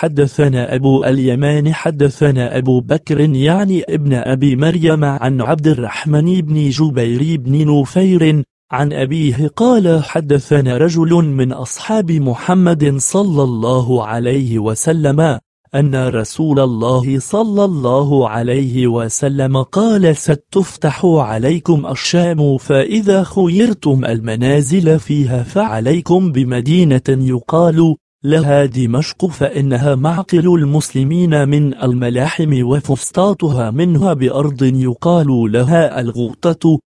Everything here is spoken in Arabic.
حدثنا أبو اليمان حدثنا أبو بكر يعني ابن أبي مريم عن عبد الرحمن بن جبير بن نفير عن أبيه قال حدثنا رجل من أصحاب محمد صلى الله عليه وسلم أن رسول الله صلى الله عليه وسلم قال ستفتح عليكم الشام فإذا خيرتم المنازل فيها فعليكم بمدينة يقال لها دمشق فإنها معقل المسلمين من الملاحم وفسطاطها منها بأرض يقال لها الغوطة